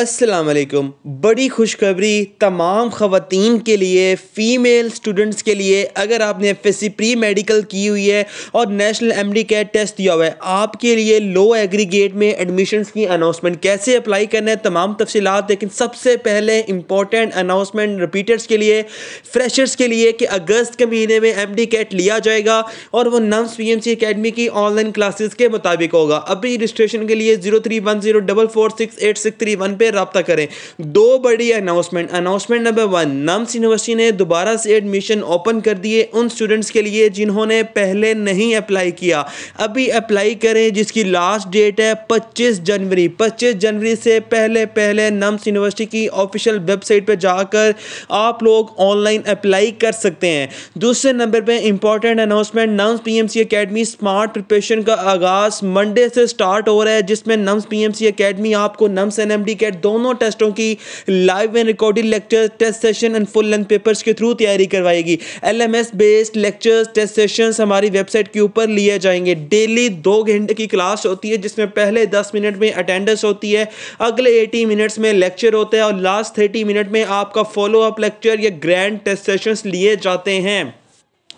असलकम बड़ी खुशखबरी तमाम ख़वान के लिए फ़ीमेल स्टूडेंट्स के लिए अगर आपने F S C pre medical की हुई है और national M D CAT test दिया हुआ है आपके लिए लो एग्रीगेट में एडमिशन्स की अनाउंसमेंट कैसे अप्लाई करना है तमाम तफसीत लेकिन सबसे पहले इंपॉर्टेंट अनाउंसमेंट रिपीटर्स के लिए फ्रेशर्स के लिए कि अगस्त के महीने में एम डी कैट लिया जाएगा और वह NUMS P M C academy की ऑनलाइन क्लासेज के मुताबिक होगा अभी रजिस्ट्रेशन के लिए zero three one zero double four six eight six three one पे रबता करें दो बड़ी announcement announcement number one NUMS university ने दोबारा से एडमिशन ओपन कर दिए उन स्टूडेंट्स के लिए जिन्होंने पहले नहीं अप्लाई किया अभी अप्लाई करें जिसकी लास्ट डेट है पच्चीस जनवरी पच्चीस जनवरी से पहले पहले नम्स यूनिवर्सिटी की ऑफिशियल वेबसाइट पर जाकर आप लोग ऑनलाइन अप्लाई कर सकते हैं दूसरे नंबर पर important announcement NUMS PMC academy smart preparation का आगाज मंडे से स्टार्ट हो रहा है जिसमें नम्स पीएमसी एकेडमी आपको नम्स एनएमडी के साइड दोनों टेस्टों की live and recording lecture test session and full length papers के थ्रू तैयारी करवाएगी L based lectures test session हमारी वेबसाइट के ऊपर लिए जाएंगे डेली दो घंटे की क्लास होती है जिसमें पहले दस मिनट में अटेंडेंस होती है अगले एटी मिनट्स में लेक्चर होता है और लास्ट थर्टी मिनट में आपका फॉलो अप लेक्चर या ग्रैंड टेस्ट सेशन लिए जाते हैं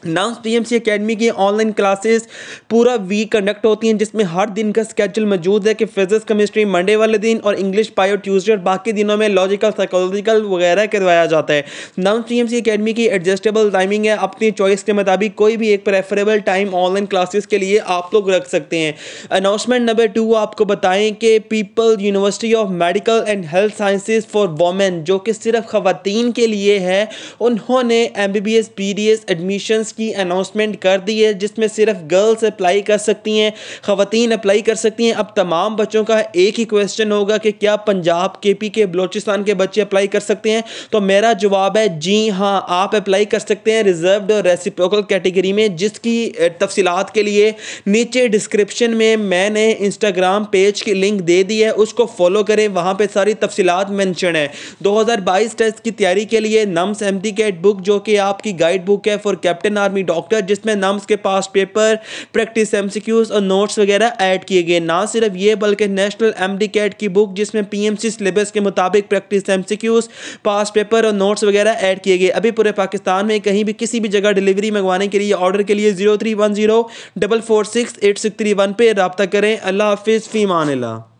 नाउस सी अकेडमी की ऑनलाइन क्लासेस पूरा वीक कंडक्ट होती हैं जिसमें हर दिन का स्केड्यूल मौजूद है कि फिजिक्स केमिस्ट्री मंडे वाले दिन और इंग्लिश पायो ट्यूसडे और बाकी दिनों में लॉजिकल साइकोलॉजिकल वगैरह करवाया जाता है नाउस सी अकेडमी की एडजस्टेबल टाइमिंग है अपनी चॉइस के मुताबिक कोई भी एक प्रेफरेबल टाइम ऑनलाइन क्लासेस के लिए आप लोग रख सकते हैं अनाउंसमेंट नंबर टू आपको बताएं कि People University of Medical and Health Sciences for Women जो कि सिर्फ ख़वान के लिए है उन्होंने M B B S P D S admissions की अनाउंसमेंट कर दी है जिसमें सिर्फ गर्ल्स अप्लाई कर सकती हैं खातन अप्लाई कर सकती हैं अब तमाम बच्चों का एक ही क्वेश्चन होगा कि क्या पंजाब के पी के बलोचिस्तान के बच्चे अप्लाई कर सकते हैं तो मेरा जवाब है जी हाँ आप अप्लाई कर सकते हैं रिजर्व और रेसिप्रोकल कैटेगरी में जिसकी तफसीत के लिए नीचे डिस्क्रिप्शन में मैंने इंस्टाग्राम पेज की लिंक दे दी है उसको फॉलो करें वहाँ पर सारी तफसीत मैंशन है दो हज़ार बाईस टेस्ट की तैयारी के लिए नम्स एम कैट बुक जो कि आपकी गाइड बुक है फॉर कैप्टन आर्मी डॉक्टर जिसमें नम्स के पास पेपर प्रैक्टिस एमसीक्यूज और नोट्स वगैरह ऐड किए गए ना सिर्फ ये बल्कि नेशनल एम की बुक जिसमें पी सिलेबस के मुताबिक प्रैक्टिस एमसीक्यूज पास पेपर और नोट्स वगैरह ऐड किए गए अभी पूरे पाकिस्तान में कहीं भी किसी भी जगह डिलीवरी मंगवाने के लिए ऑर्डर के लिए zero three one zero double four six eight six three one पर रबता करें अल्लाह हाफिज़ फीमान